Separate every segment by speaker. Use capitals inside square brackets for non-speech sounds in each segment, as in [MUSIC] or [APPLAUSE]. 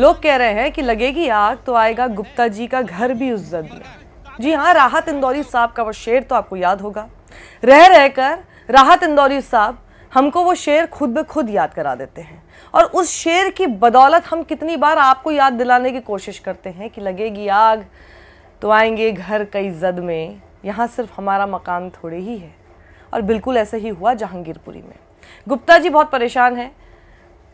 Speaker 1: लोग कह रहे हैं कि लगेगी आग तो आएगा गुप्ता जी का घर भी उस जद में जी हाँ राहत इंदौरी साहब का वो शेर तो आपको याद होगा रह रहकर राहत इंदौरी साहब हमको वो शेर खुद ब खुद याद करा देते हैं और उस शेर की बदौलत हम कितनी बार आपको याद दिलाने की कोशिश करते हैं कि लगेगी आग तो आएंगे घर कई जद में यहाँ सिर्फ हमारा मकान थोड़े ही है और बिल्कुल ऐसे ही हुआ जहांगीरपुरी में गुप्ता जी बहुत परेशान हैं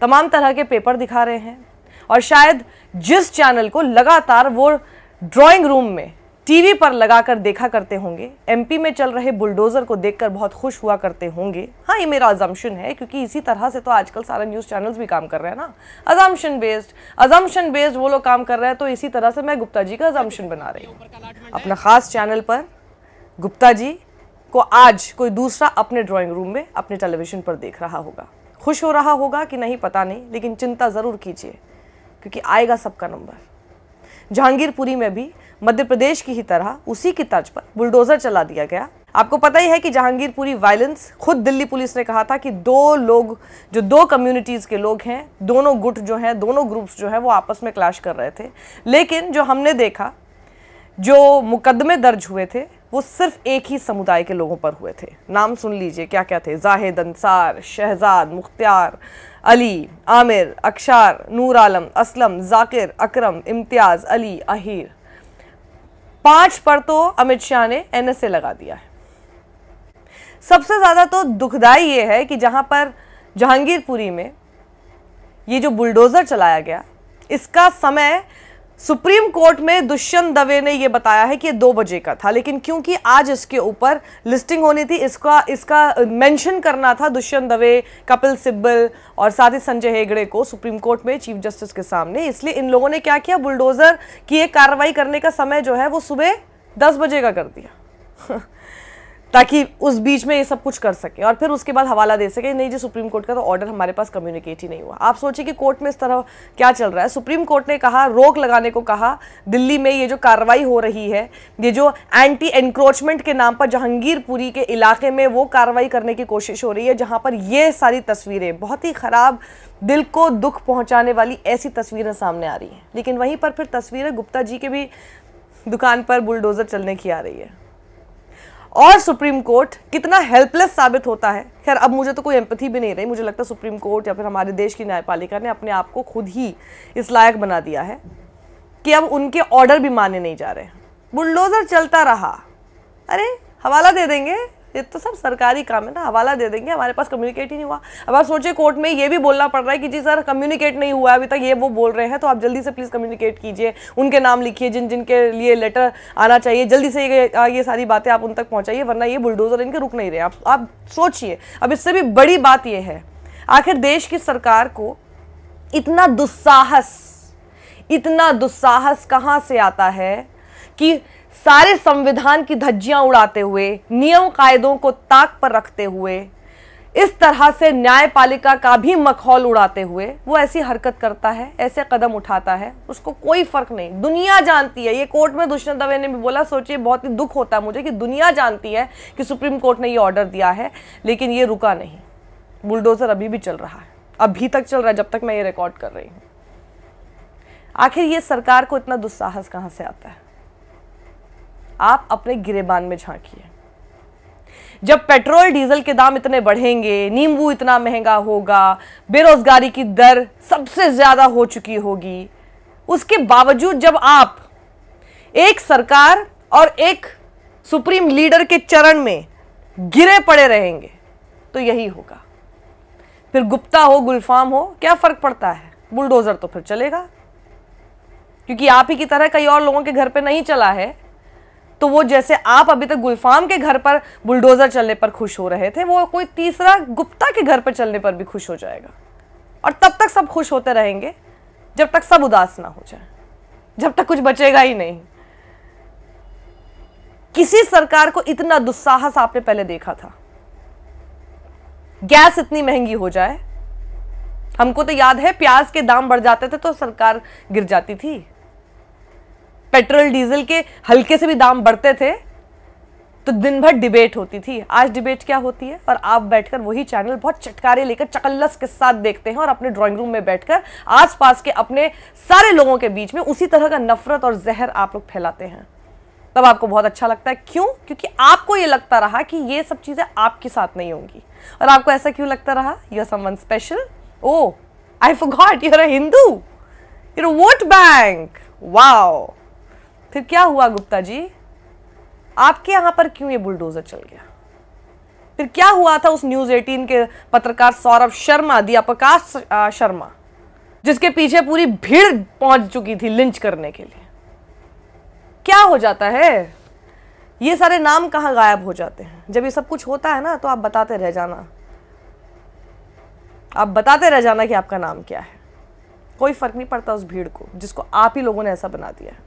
Speaker 1: तमाम तरह के पेपर दिखा रहे हैं और शायद जिस चैनल को लगातार वो ड्राइंग रूम में टीवी पर लगाकर देखा करते होंगे एमपी में चल रहे बुलडोजर को देखकर बहुत खुश हुआ करते होंगे हाँ ये मेरा अजम्पन है क्योंकि इसी तरह से तो आजकल सारा न्यूज़ चैनल्स भी काम कर रहे हैं ना अजम्पन बेस्ड अजम्पन बेस्ड वो लोग काम कर रहे हैं तो इसी तरह से मैं गुप्ता जी का अजम्पन बना रही हूँ अपना ख़ास चैनल पर गुप्ता जी को आज कोई दूसरा अपने ड्राॅइंग रूम में अपने टेलीविजन पर देख रहा होगा खुश हो रहा होगा कि नहीं पता नहीं लेकिन चिंता ज़रूर कीजिए क्योंकि आएगा सबका नंबर जहांगीरपुरी में भी मध्य प्रदेश की ही तरह उसी की तर्ज पर बुलडोजर चला दिया गया आपको पता ही है कि जहांगीरपुरी वायलेंस खुद दिल्ली पुलिस ने कहा था कि दो लोग जो दो कम्युनिटीज़ के लोग हैं दोनों गुट जो हैं दोनों ग्रुप्स जो हैं वो आपस में क्लैश कर रहे थे लेकिन जो हमने देखा जो मुकदमे दर्ज हुए थे वो सिर्फ एक ही समुदाय के लोगों पर हुए थे नाम सुन लीजिए क्या क्या थे जाहिद अंसार शहजाद मुख्तियार अली आमिर अक्षार नूर आलम असलम जाकिर अकरम इम्तियाज़ अली अहिर पांच पर तो अमित शाह ने ए लगा दिया है सबसे ज़्यादा तो दुखदाई ये है कि जहाँ पर जहांगीरपुरी में ये जो बुलडोज़र चलाया गया इसका समय सुप्रीम कोर्ट में दुष्यंत दवे ने यह बताया है कि दो बजे का था लेकिन क्योंकि आज इसके ऊपर लिस्टिंग होनी थी इसका इसका मेंशन करना था दुष्यंत दवे कपिल सिब्बल और साथ ही संजय हेगड़े को सुप्रीम कोर्ट में चीफ जस्टिस के सामने इसलिए इन लोगों ने क्या किया बुलडोजर की एक कार्रवाई करने का समय जो है वो सुबह दस बजे का कर दिया ताकि उस बीच में ये सब कुछ कर सके और फिर उसके बाद हवाला दे सके नहीं जी सुप्रीम कोर्ट का तो ऑर्डर हमारे पास कम्युनिकेट ही नहीं हुआ आप सोचिए कि कोर्ट में इस तरह क्या चल रहा है सुप्रीम कोर्ट ने कहा रोक लगाने को कहा दिल्ली में ये जो कार्रवाई हो रही है ये जो एंटी एनक्रोचमेंट के नाम पर जहांगीरपुरी के इलाके में वो कार्रवाई करने की कोशिश हो रही है जहाँ पर ये सारी तस्वीरें बहुत ही ख़राब दिल को दुख पहुँचाने वाली ऐसी तस्वीरें सामने आ रही हैं लेकिन वहीं पर फिर तस्वीरें गुप्ता जी के भी दुकान पर बुलडोज़र चलने की आ रही है और सुप्रीम कोर्ट कितना हेल्पलेस साबित होता है खैर अब मुझे तो कोई एम्पथी भी नहीं रही मुझे लगता है सुप्रीम कोर्ट या फिर हमारे देश की न्यायपालिका ने अपने आप को खुद ही इस लायक बना दिया है कि अब उनके ऑर्डर भी माने नहीं जा रहे बुलडोज़र चलता रहा अरे हवाला दे देंगे ये तो सब सरकारी काम है ना हवाला दे देंगे हमारे पास कम्युनिकेट ही नहीं हुआ अब आप सोचिए कोर्ट में ये भी बोलना पड़ रहा है कि जी सर कम्युनिकेट नहीं हुआ अभी तक ये वो बोल रहे हैं तो आप जल्दी से प्लीज़ कम्युनिकेट कीजिए उनके नाम लिखिए जिन जिनके लिए लेटर आना चाहिए जल्दी से ये ये सारी बातें आप उन तक पहुँचाइए वरना ये बुलडोज़र इनके रुक नहीं रहे आप आप सोचिए अब इससे भी बड़ी बात यह है आखिर देश की सरकार को इतना दुस्साहस इतना दुस्साहस कहाँ से आता है कि सारे संविधान की धज्जियां उड़ाते हुए नियम कायदों को ताक पर रखते हुए इस तरह से न्यायपालिका का भी मखौल उड़ाते हुए वो ऐसी हरकत करता है ऐसे कदम उठाता है उसको कोई फर्क नहीं दुनिया जानती है ये कोर्ट में दुष्यंत दवे ने भी बोला सोचिए बहुत ही दुख होता है मुझे कि दुनिया जानती है कि सुप्रीम कोर्ट ने ये ऑर्डर दिया है लेकिन ये रुका नहीं बुलडोजर अभी भी चल रहा है अभी तक चल रहा है जब तक मैं ये रिकॉर्ड कर रही हूँ आखिर ये सरकार को इतना दुस्साहस कहाँ से आता है आप अपने गिरेबान में झांकिए जब पेट्रोल डीजल के दाम इतने बढ़ेंगे नींबू इतना महंगा होगा बेरोजगारी की दर सबसे ज़्यादा हो चुकी होगी उसके बावजूद जब आप एक सरकार और एक सुप्रीम लीडर के चरण में गिरे पड़े रहेंगे तो यही होगा फिर गुप्ता हो गुलफाम हो क्या फ़र्क पड़ता है बुलडोज़र तो फिर चलेगा क्योंकि आप ही की तरह कई और लोगों के घर पे नहीं चला है तो वो जैसे आप अभी तक गुलफाम के घर पर बुलडोजर चलने पर खुश हो रहे थे वो कोई तीसरा गुप्ता के घर पर चलने पर भी खुश हो जाएगा और तब तक सब खुश होते रहेंगे जब तक सब उदास ना हो जाए जब तक कुछ बचेगा ही नहीं किसी सरकार को इतना दुस्साहस आपने पहले देखा था गैस इतनी महंगी हो जाए हमको तो याद है प्याज के दाम बढ़ जाते थे तो सरकार गिर जाती थी पेट्रोल डीजल के हल्के से भी दाम बढ़ते थे तो दिन भर डिबेट होती थी आज डिबेट क्या होती है और आप बैठकर वही चैनल बहुत चटकारे लेकर चकल्लस के साथ देखते हैं और अपने ड्राइंग रूम में बैठकर आसपास के अपने सारे लोगों के बीच में उसी तरह का नफरत और जहर आप लोग फैलाते हैं तब आपको बहुत अच्छा लगता है क्यों क्योंकि आपको ये लगता रहा कि ये सब चीज़ें आपके साथ नहीं होंगी और आपको ऐसा क्यों लगता रहा you are special oh I forgot you're a Hindu vote bank wow फिर क्या हुआ गुप्ता जी आपके यहां पर क्यों ये बुलडोजर चल गया फिर क्या हुआ था उस न्यूज 18 के पत्रकार सौरभ शर्मा दिया प्रकाश शर्मा जिसके पीछे पूरी भीड़ पहुंच चुकी थी लिंच करने के लिए क्या हो जाता है ये सारे नाम कहाँ गायब हो जाते हैं जब ये सब कुछ होता है ना तो आप बताते रह जाना आप बताते रह जाना कि आपका नाम क्या है कोई फर्क नहीं पड़ता उस भीड़ को जिसको आप ही लोगों ने ऐसा बना दिया है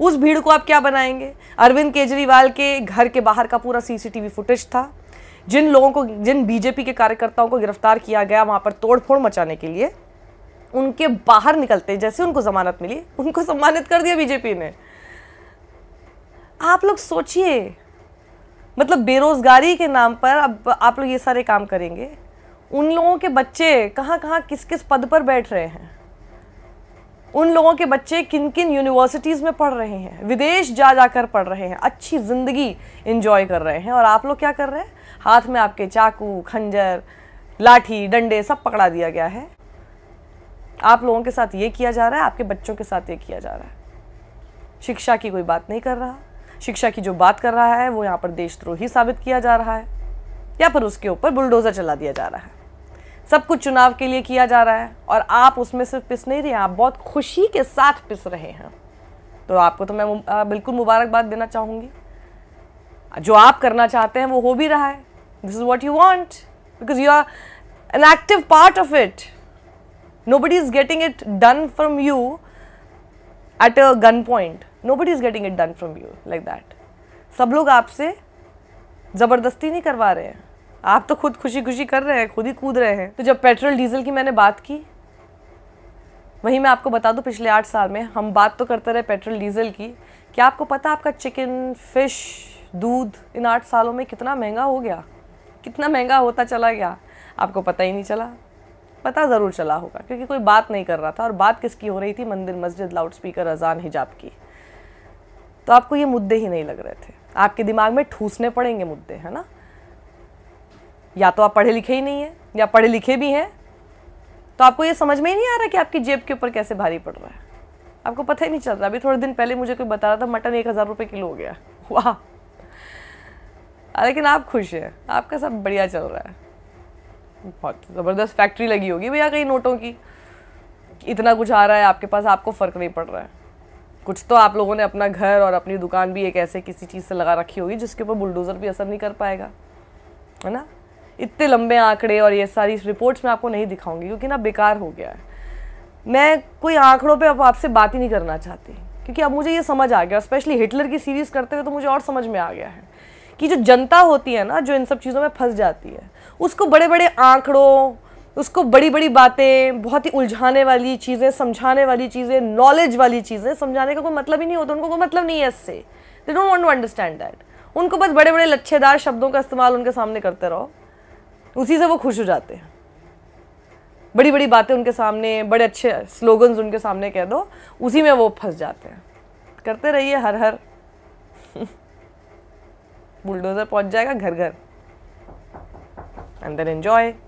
Speaker 1: उस भीड़ को आप क्या बनाएंगे अरविंद केजरीवाल के घर के बाहर का पूरा सीसीटीवी फुटेज था जिन लोगों को जिन बीजेपी के कार्यकर्ताओं को गिरफ्तार किया गया वहाँ पर तोड़फोड़ मचाने के लिए उनके बाहर निकलते जैसे उनको जमानत मिली उनको सम्मानित कर दिया बीजेपी ने आप लोग सोचिए मतलब बेरोजगारी के नाम पर अब आप लोग ये सारे काम करेंगे उन लोगों के बच्चे कहाँ कहाँ किस किस पद पर बैठ रहे हैं उन लोगों के बच्चे किन किन यूनिवर्सिटीज़ में पढ़ रहे हैं विदेश जा जा कर पढ़ रहे हैं अच्छी ज़िंदगी इन्जॉय कर रहे हैं और आप लोग क्या कर रहे हैं हाथ में आपके चाकू खंजर लाठी डंडे सब पकड़ा दिया गया है आप लोगों के साथ ये किया जा रहा है आपके बच्चों के साथ ये किया जा रहा है शिक्षा की कोई बात नहीं कर रहा शिक्षा की जो बात कर रहा है वो यहाँ पर देशद्रोही साबित किया जा रहा है या फिर उसके ऊपर बुलडोज़र चला दिया जा रहा है सब कुछ चुनाव के लिए किया जा रहा है और आप उसमें सिर्फ पिस नहीं रहे आप बहुत खुशी के साथ पिस रहे हैं तो आपको तो मैं बिल्कुल मुबारकबाद देना चाहूँगी जो आप करना चाहते हैं वो हो भी रहा है this is what you want because you are an active part of it nobody is getting it done from you at a gun point nobody is getting it done from you like that सब लोग आपसे ज़बरदस्ती नहीं करवा रहे हैं आप तो खुद खुशी खुशी कर रहे हैं खुद ही कूद रहे हैं तो जब पेट्रोल डीजल की मैंने बात की वहीं मैं आपको बता दूं पिछले आठ साल में हम बात तो करते रहे पेट्रोल डीजल की क्या आपको पता आपका चिकन फिश दूध इन आठ सालों में कितना महंगा हो गया कितना महंगा होता चला गया आपको पता ही नहीं चला पता ज़रूर चला होगा क्योंकि कोई बात नहीं कर रहा था और बात किसकी हो रही थी मंदिर मस्जिद लाउड स्पीकर अजान हिजाब की तो आपको ये मुद्दे ही नहीं लग रहे थे आपके दिमाग में ठूसने पड़ेंगे मुद्दे है ना या तो आप पढ़े लिखे ही नहीं हैं या पढ़े लिखे भी हैं तो आपको ये समझ में ही नहीं आ रहा कि आपकी जेब के ऊपर कैसे भारी पड़ रहा है आपको पता ही नहीं चल रहा अभी थोड़े दिन पहले मुझे कोई बता रहा था मटन एक हज़ार रुपये किलो हो गया [LAUGHS] वाह लेकिन आप खुश हैं आपका सब बढ़िया चल रहा है बहुत ज़बरदस्त फैक्ट्री लगी होगी भैया कहीं नोटों की इतना कुछ आ रहा है आपके पास आपको फ़र्क नहीं पड़ रहा है कुछ तो आप लोगों ने अपना घर और अपनी दुकान भी एक ऐसे किसी चीज़ से लगा रखी होगी जिसके ऊपर बुलडोज़र भी असर नहीं कर पाएगा है ना इतने लंबे आंकड़े और ये सारी रिपोर्ट्स मैं आपको नहीं दिखाऊंगी क्योंकि ना बेकार हो गया है मैं कोई आंकड़ों पे अब आपसे बात ही नहीं करना चाहती क्योंकि अब मुझे ये समझ आ गया स्पेशली हिटलर की सीरीज़ करते हुए तो मुझे और समझ में आ गया है कि जो जनता होती है ना जो इन सब चीज़ों में फंस जाती है उसको बड़े बड़े आंकड़ों उसको बड़ी बड़ी बातें बहुत ही उलझाने वाली चीज़ें समझाने वाली चीज़ें नॉलेज वाली चीज़ें समझाने का कोई मतलब ही नहीं होता उनको कोई मतलब नहीं है इससे they don't want to understand that उनको बस बड़े बड़े लच्छेदार शब्दों का इस्तेमाल उनके सामने करते रहो उसी से वो खुश हो जाते हैं बड़ी बड़ी बातें उनके सामने बड़े अच्छे स्लोगन्स उनके सामने कह दो उसी में वो फंस जाते हैं करते रहिए हर हर बुलडोज़र [LAUGHS] पहुंच जाएगा घर घर एंड देन एंजॉय